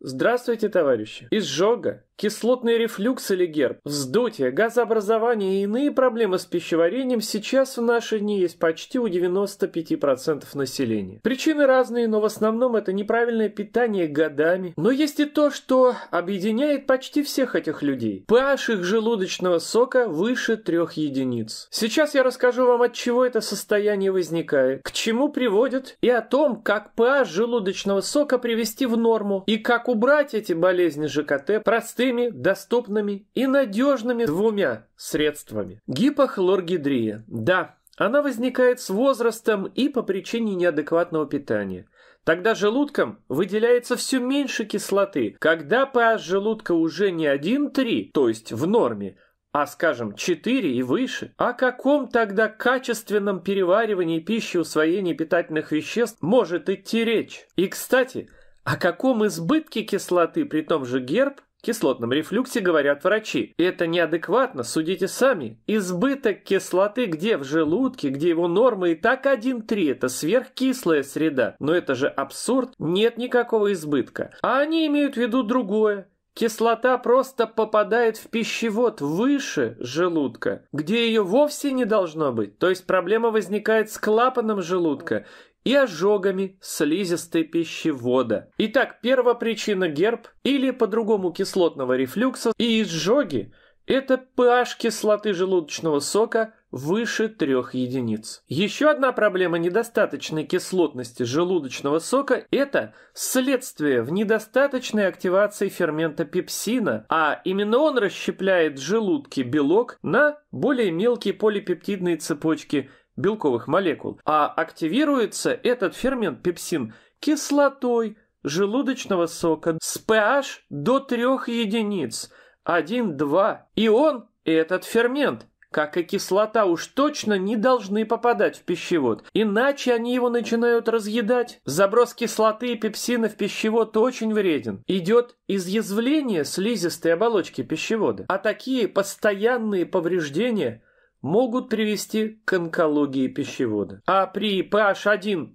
Здравствуйте, товарищи! Изжога Кислотный рефлюкс или герб, вздутие, газообразование и иные проблемы с пищеварением сейчас в наши дни есть почти у 95% населения. Причины разные, но в основном это неправильное питание годами. Но есть и то, что объединяет почти всех этих людей. PH их желудочного сока выше трех единиц. Сейчас я расскажу вам, от чего это состояние возникает, к чему приводит и о том, как PH желудочного сока привести в норму и как убрать эти болезни ЖКТ простые простыми, доступными и надежными двумя средствами. Гипохлоргидрия. Да, она возникает с возрастом и по причине неадекватного питания. Тогда желудком выделяется все меньше кислоты. Когда pH желудка уже не 1,3, то есть в норме, а, скажем, 4 и выше, о каком тогда качественном переваривании пищи усвоении питательных веществ может идти речь? И, кстати, о каком избытке кислоты, при том же герб, кислотном рефлюксе говорят врачи. Это неадекватно, судите сами. Избыток кислоты где в желудке, где его нормы и так 1,3. Это сверхкислая среда. Но это же абсурд. Нет никакого избытка. А они имеют в виду другое. Кислота просто попадает в пищевод выше желудка, где ее вовсе не должно быть. То есть проблема возникает с клапаном желудка и ожогами слизистой пищевода. Итак, первая причина герб или по-другому кислотного рефлюкса и изжоги – это pH кислоты желудочного сока выше 3 единиц. Еще одна проблема недостаточной кислотности желудочного сока – это следствие в недостаточной активации фермента пепсина, а именно он расщепляет в желудке белок на более мелкие полипептидные цепочки – белковых молекул, а активируется этот фермент пепсин кислотой желудочного сока с pH до 3 единиц, 1-2. И он, этот фермент, как и кислота, уж точно не должны попадать в пищевод, иначе они его начинают разъедать. Заброс кислоты и пепсина в пищевод очень вреден. Идет изъязвление слизистой оболочки пищевода, а такие постоянные повреждения – могут привести к онкологии пищевода. А при PH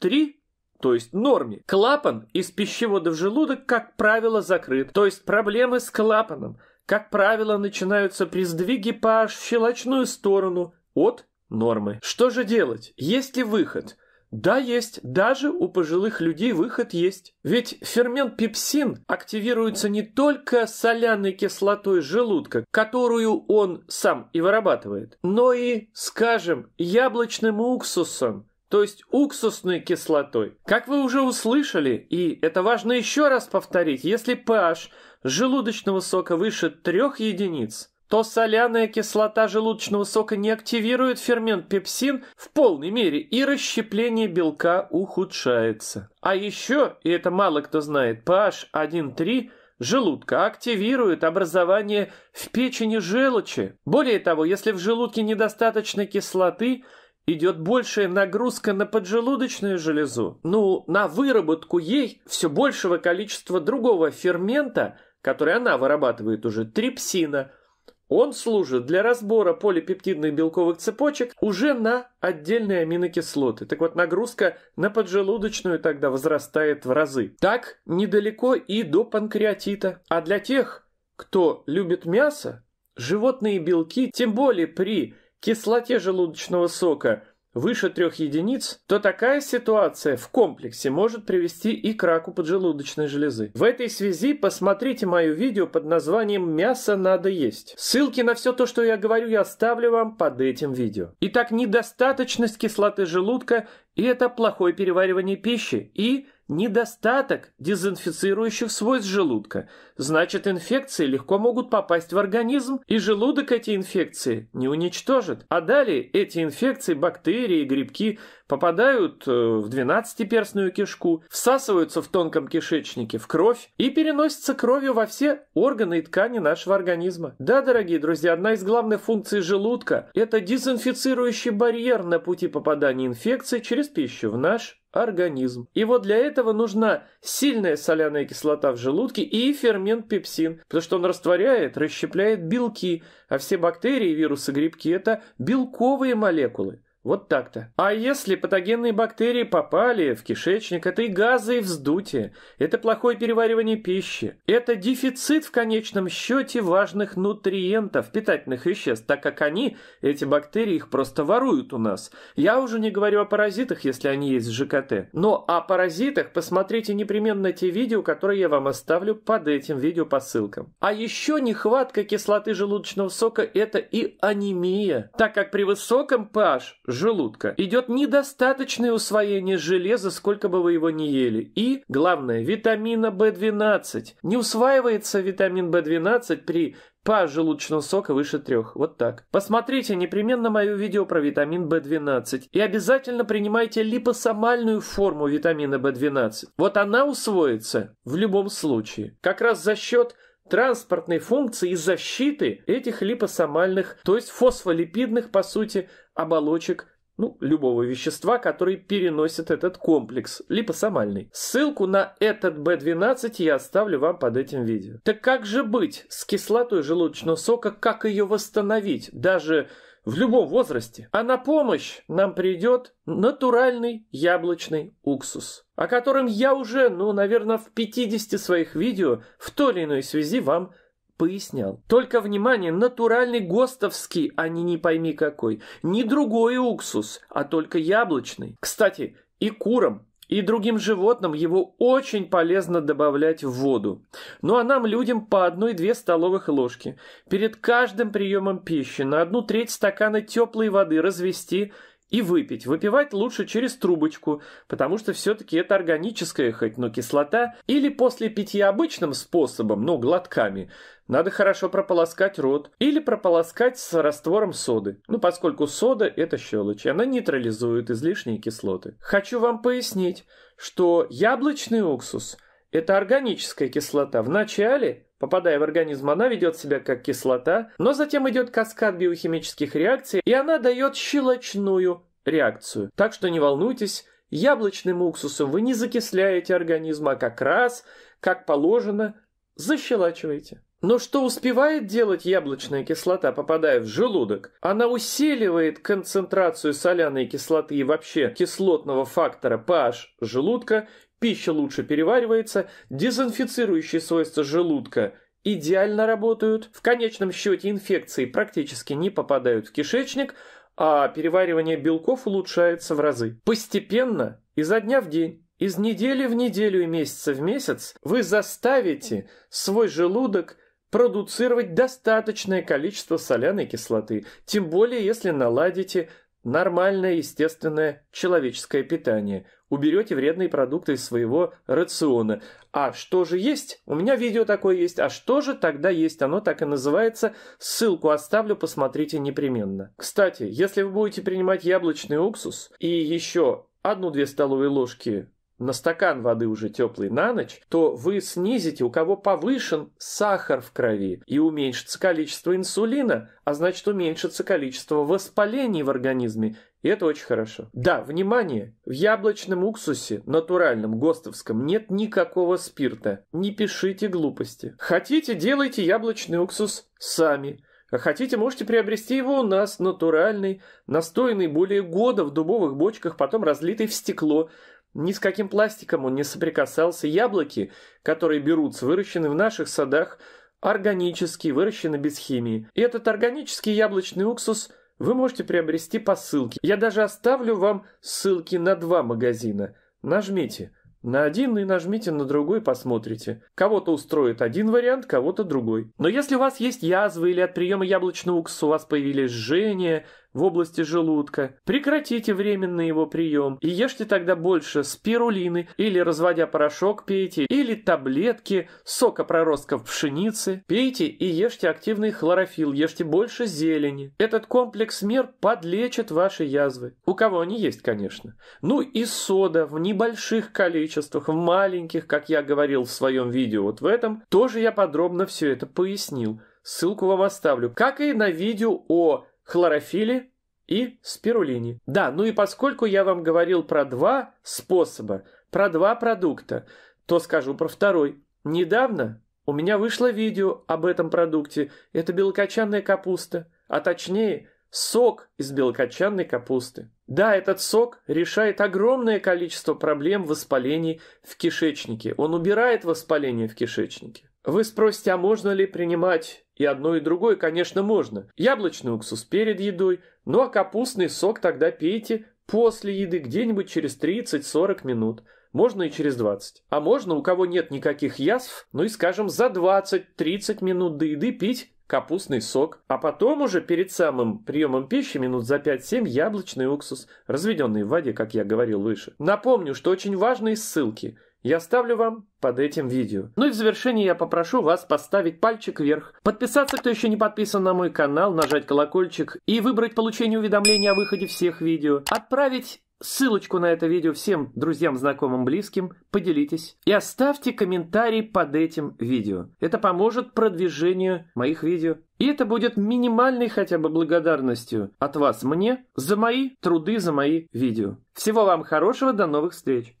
1,3 то есть норме. Клапан из пищевода в желудок, как правило, закрыт, то есть проблемы с клапаном, как правило, начинаются при сдвиге pH в щелочную сторону от нормы. Что же делать? Есть ли выход? Да, есть. Даже у пожилых людей выход есть. Ведь фермент пепсин активируется не только соляной кислотой желудка, которую он сам и вырабатывает, но и, скажем, яблочным уксусом, то есть уксусной кислотой. Как вы уже услышали, и это важно еще раз повторить, если pH желудочного сока выше трех единиц – то соляная кислота желудочного сока не активирует фермент пепсин в полной мере, и расщепление белка ухудшается. А еще, и это мало кто знает, pH 1,3 желудка активирует образование в печени желчи. Более того, если в желудке недостаточно кислоты, идет большая нагрузка на поджелудочную железу, ну, на выработку ей все большего количества другого фермента, который она вырабатывает уже, трипсина – он служит для разбора полипептидных белковых цепочек уже на отдельные аминокислоты. Так вот, нагрузка на поджелудочную тогда возрастает в разы. Так недалеко и до панкреатита. А для тех, кто любит мясо, животные белки, тем более при кислоте желудочного сока, выше трех единиц, то такая ситуация в комплексе может привести и к раку поджелудочной железы. В этой связи посмотрите мое видео под названием «Мясо надо есть». Ссылки на все то, что я говорю, я оставлю вам под этим видео. Итак, недостаточность кислоты желудка – и это плохое переваривание пищи и недостаток дезинфицирующих свойств желудка. Значит, инфекции легко могут попасть в организм, и желудок эти инфекции не уничтожит. А далее эти инфекции, бактерии, грибки попадают э, в двенадцатиперстную кишку, всасываются в тонком кишечнике в кровь и переносятся кровью во все органы и ткани нашего организма. Да, дорогие друзья, одна из главных функций желудка – это дезинфицирующий барьер на пути попадания инфекции через пищу в наш организм. И вот для этого нужна сильная соляная кислота в желудке и фермент пепсин, потому что он растворяет, расщепляет белки, а все бактерии, вирусы, грибки – это белковые молекулы. Вот так-то. А если патогенные бактерии попали в кишечник, это и газы, и вздутие, это плохое переваривание пищи, это дефицит в конечном счете важных нутриентов, питательных веществ, так как они, эти бактерии, их просто воруют у нас. Я уже не говорю о паразитах, если они есть в ЖКТ. Но о паразитах посмотрите непременно те видео, которые я вам оставлю под этим видео по ссылкам. А еще нехватка кислоты желудочного сока – это и анемия, так как при высоком pH желудка. Идет недостаточное усвоение железа, сколько бы вы его ни ели. И, главное, витамина B12. Не усваивается витамин B12 при по желудочного сока выше трех. Вот так. Посмотрите непременно мое видео про витамин B12 и обязательно принимайте липосомальную форму витамина B12. Вот она усвоится в любом случае. Как раз за счет транспортной функции и защиты этих липосомальных, то есть фосфолипидных, по сути, оболочек ну, любого вещества, который переносит этот комплекс, липосомальный. Ссылку на этот B12 я оставлю вам под этим видео. Так как же быть с кислотой желудочного сока, как ее восстановить? Даже в любом возрасте. А на помощь нам придет натуральный яблочный уксус, о котором я уже, ну, наверное, в 50 своих видео в той или иной связи вам пояснял. Только, внимание, натуральный ГОСТовский, а не не пойми какой. Не другой уксус, а только яблочный. Кстати, и курам и другим животным его очень полезно добавлять в воду. Ну а нам, людям, по одной-две столовых ложки. Перед каждым приемом пищи на одну треть стакана теплой воды развести – и выпить. Выпивать лучше через трубочку, потому что все-таки это органическая хоть, но кислота, или после питья обычным способом, но глотками, надо хорошо прополоскать рот или прополоскать с раствором соды. Ну, поскольку сода – это щелочь, она нейтрализует излишние кислоты. Хочу вам пояснить, что яблочный уксус – это органическая кислота. Вначале Попадая в организм, она ведет себя как кислота, но затем идет каскад биохимических реакций, и она дает щелочную реакцию. Так что не волнуйтесь, яблочным уксусом вы не закисляете организм, а как раз, как положено, защелачиваете. Но что успевает делать яблочная кислота, попадая в желудок? Она усиливает концентрацию соляной кислоты и вообще кислотного фактора pH желудка пища лучше переваривается, дезинфицирующие свойства желудка идеально работают, в конечном счете инфекции практически не попадают в кишечник, а переваривание белков улучшается в разы. Постепенно, изо дня в день, из недели в неделю и месяца в месяц вы заставите свой желудок продуцировать достаточное количество соляной кислоты, тем более если наладите нормальное естественное человеческое питание уберете вредные продукты из своего рациона. А что же есть? У меня видео такое есть. А что же тогда есть? Оно так и называется. Ссылку оставлю, посмотрите непременно. Кстати, если вы будете принимать яблочный уксус и еще одну-две столовые ложки на стакан воды уже теплый на ночь, то вы снизите, у кого повышен сахар в крови, и уменьшится количество инсулина, а значит уменьшится количество воспалений в организме, и это очень хорошо. Да, внимание, в яблочном уксусе, натуральном, ГОСТовском, нет никакого спирта. Не пишите глупости. Хотите, делайте яблочный уксус сами. А хотите, можете приобрести его у нас, натуральный, настойный более года в дубовых бочках, потом разлитый в стекло. Ни с каким пластиком он не соприкасался. Яблоки, которые берутся, выращены в наших садах, органические, выращены без химии. И этот органический яблочный уксус вы можете приобрести по ссылке. Я даже оставлю вам ссылки на два магазина. Нажмите на один и нажмите на другой, посмотрите. Кого-то устроит один вариант, кого-то другой. Но если у вас есть язвы или от приема яблочного уксуса у вас появились жжения, в области желудка. Прекратите временно его прием и ешьте тогда больше спирулины или, разводя порошок, пейте, или таблетки сока проростков пшеницы. Пейте и ешьте активный хлорофилл, ешьте больше зелени. Этот комплекс мер подлечит ваши язвы. У кого они есть, конечно. Ну и сода в небольших количествах, в маленьких, как я говорил в своем видео вот в этом, тоже я подробно все это пояснил. Ссылку вам оставлю, как и на видео о хлорофиле и спирулине. Да, ну и поскольку я вам говорил про два способа, про два продукта, то скажу про второй. Недавно у меня вышло видео об этом продукте. Это белокочанная капуста, а точнее сок из белокочанной капусты. Да, этот сок решает огромное количество проблем воспалений в кишечнике. Он убирает воспаление в кишечнике. Вы спросите, а можно ли принимать и одно, и другое? Конечно, можно. Яблочный уксус перед едой, ну а капустный сок тогда пейте после еды где-нибудь через 30-40 минут. Можно и через 20. А можно, у кого нет никаких язв, ну и скажем за 20-30 минут до еды пить капустный сок, а потом уже перед самым приемом пищи минут за 5-7 яблочный уксус, разведенный в воде, как я говорил выше. Напомню, что очень важные ссылки – я оставлю вам под этим видео. Ну и в завершении я попрошу вас поставить пальчик вверх, подписаться, кто еще не подписан на мой канал, нажать колокольчик и выбрать получение уведомлений о выходе всех видео, отправить ссылочку на это видео всем друзьям, знакомым, близким, поделитесь и оставьте комментарий под этим видео. Это поможет продвижению моих видео. И это будет минимальной хотя бы благодарностью от вас мне за мои труды, за мои видео. Всего вам хорошего, до новых встреч!